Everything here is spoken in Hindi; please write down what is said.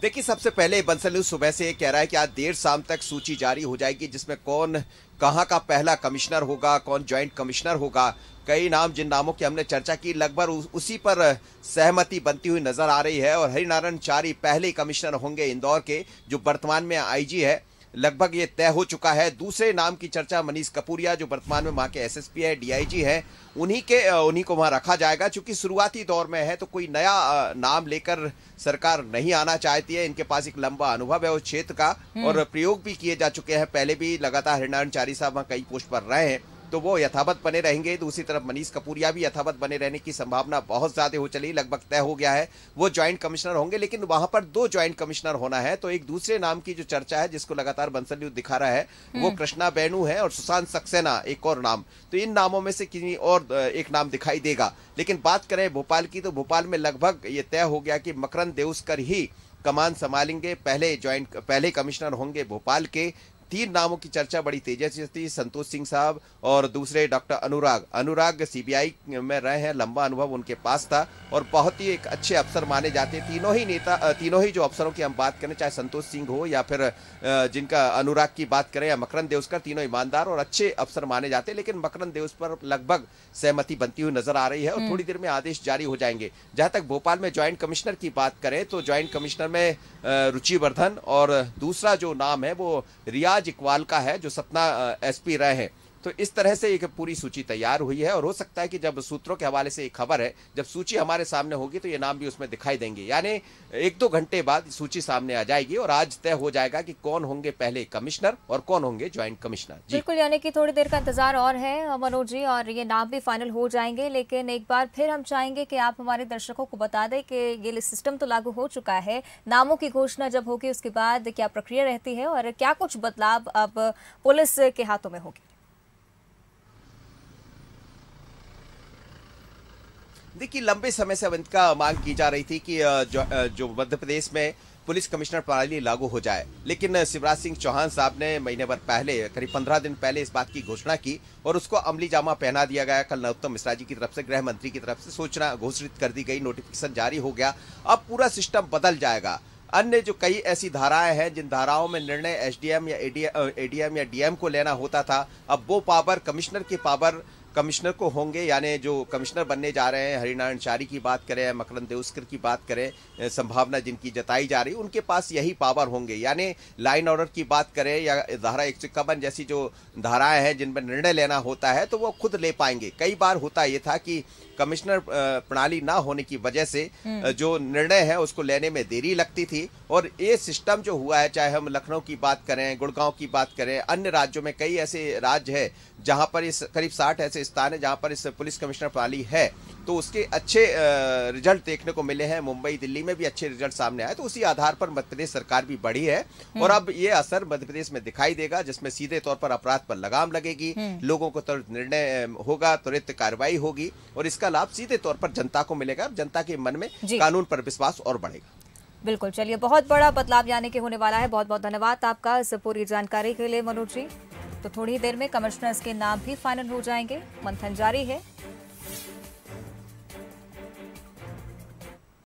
देखिए सबसे पहले बंसल न्यूज सुबह से कह रहा है कि आज देर शाम तक सूची जारी हो जाएगी जिसमें कौन कहाँ का पहला कमिश्नर होगा कौन ज्वाइंट कमिश्नर होगा कई नाम जिन नामों की हमने चर्चा की लगभग उसी पर सहमति बनती हुई नजर आ रही है और हरिनारायण चारी पहले कमिश्नर होंगे इंदौर के जो वर्तमान में आईजी है लगभग ये तय हो चुका है दूसरे नाम की चर्चा मनीष कपूरिया जो वर्तमान में वहां के एसएसपी है डीआईजी है उन्हीं के उन्हीं को वहाँ रखा जाएगा चूंकि शुरुआती दौर में है तो कोई नया नाम लेकर सरकार नहीं आना चाहती है इनके पास एक लंबा अनुभव है उस क्षेत्र का हम्म। और प्रयोग भी किए जा चुके हैं पहले भी लगातार हरिनारायण चारी साहब वहाँ कई पोस्ट पर रहे हैं तो वो यथावत बने रहेंगे दूसरी तरफ मनीष कपूरिया भी यथावत बने रहने की संभावना बहुत ज़्यादा हो चली लगभग तय हो गया है वो ज्वाइंट कमिश्नर होंगे लेकिन वहां पर दो ज्वाइंट कमिश्नर होना है तो एक दूसरे नाम की जो चर्चा है जिसको लगातार बंसल्यू दिखा रहा है हम्म। वो कृष्णा बेणु है और सुशांत सक्सेना एक और नाम तो इन नामों में से किसी और एक नाम दिखाई देगा लेकिन बात करें भोपाल की तो भोपाल में लगभग ये तय हो गया कि मकरंद देउस्कर ही कमान संभालेंगे पहले ज्वाइंट पहले कमिश्नर होंगे भोपाल के तीन नामों की चर्चा बड़ी तेजी से थी संतोष सिंह साहब और दूसरे डॉक्टर अनुराग अनुराग सीबीआई में रहे हैं लंबा अनुभव उनके पास था और बहुत ही एक अच्छे अफसर माने जाते तीनों ही नेता तीनों ही जो अफसरों की हम बात करें चाहे संतोष सिंह हो या फिर जिनका अनुराग की बात करें या मकरन देवस्कर तीनों ईमानदार और अच्छे अफसर माने जाते लेकिन मकरन देवस पर लगभग सहमति बनती हुई नजर आ रही है और हम्म। थोड़ी देर में आदेश जारी हो जाएंगे जहां तक भोपाल में ज्वाइंट कमिश्नर की बात करें तो ज्वाइंट कमिश्नर में रुचिवर्धन और दूसरा जो नाम है वो रिया इकबाल का है जो सतना एसपी रहे हैं तो इस तरह से एक पूरी सूची तैयार हुई है और हो सकता है कि जब सूत्रों के हवाले से एक खबर है जब सूची हमारे सामने होगी तो ये नाम भी उसमें दिखाई देंगे यानी एक दो घंटे बाद सूची सामने आ जाएगी और आज तय हो जाएगा कि कौन होंगे पहले कमिश्नर और कौन होंगे ज्वाइंट कमिश्नर बिल्कुल यानी कि थोड़ी देर का इंतजार और है मनोज जी और ये नाम भी फाइनल हो जाएंगे लेकिन एक बार फिर हम चाहेंगे कि आप हमारे दर्शकों को बता दें कि ये सिस्टम तो लागू हो चुका है नामों की घोषणा जब होगी उसके बाद क्या प्रक्रिया रहती है और क्या कुछ बदलाव अब पुलिस के हाथों में होगी देखिए लंबे समय से अब इनका मांग की जा रही थी कि जो, जो मध्य प्रदेश में पुलिस कमिश्नर प्रणाली लागू हो जाए लेकिन शिवराज सिंह चौहान साहब ने महीने भर पहले करीब पंद्रह दिन पहले इस बात की घोषणा की और उसको अमली जामा पहना दिया गया कल नरोत्तम मिश्रा जी की तरफ से गृह मंत्री की तरफ से सूचना घोषित कर दी गई नोटिफिकेशन जारी हो गया अब पूरा सिस्टम बदल जाएगा अन्य जो कई ऐसी धाराएं हैं जिन धाराओं में निर्णय एसडीएम या एडीएम या डीएम को लेना होता था अब वो पावर कमिश्नर की पावर कमिश्नर को होंगे यानी जो कमिश्नर बनने जा रहे हैं हरिनारायण चारी की बात करें मकरंद देवस्कर की बात करें संभावना जिनकी जताई जा रही उनके पास यही पावर होंगे यानी लाइन ऑर्डर की बात करें या धारा एक जैसी जो धाराएं हैं जिनमें निर्णय लेना होता है तो वो खुद ले पाएंगे कई बार होता ये था कि कमिश्नर प्रणाली ना होने की वजह से हम्म। जो निर्णय है उसको लेने में देरी लगती थी और ये सिस्टम जो हुआ है चाहे हम लखनऊ की बात करें गुड़गांव की बात करें अन्य राज्यों में कई ऐसे राज्य है जहां पर इस करीब साठ ऐसे स्थान है जहाँ पर इस पुलिस कमिश्नर प्रणाली है तो उसके अच्छे रिजल्ट देखने को मिले हैं मुंबई दिल्ली में भी अच्छे रिजल्ट सामने आए तो उसी आधार पर मध्यप्रदेश सरकार भी बढ़ी है हम्म। और अब ये असर मध्यप्रदेश में दिखाई देगा जिसमें सीधे तौर पर अपराध पर लगाम लगेगी हम्म। लोगों को त्वरित निर्णय होगा त्वरित कार्रवाई होगी और इसका लाभ सीधे तौर पर जनता को मिलेगा जनता के मन में कानून पर विश्वास और बढ़ेगा बिल्कुल चलिए बहुत बड़ा बदलाव यानी के होने वाला है बहुत बहुत धन्यवाद आपका इस पूरी जानकारी के लिए मनोज जी तो थोड़ी देर में कमिश्नर्स के नाम भी फाइनल हो जाएंगे मंथन जारी है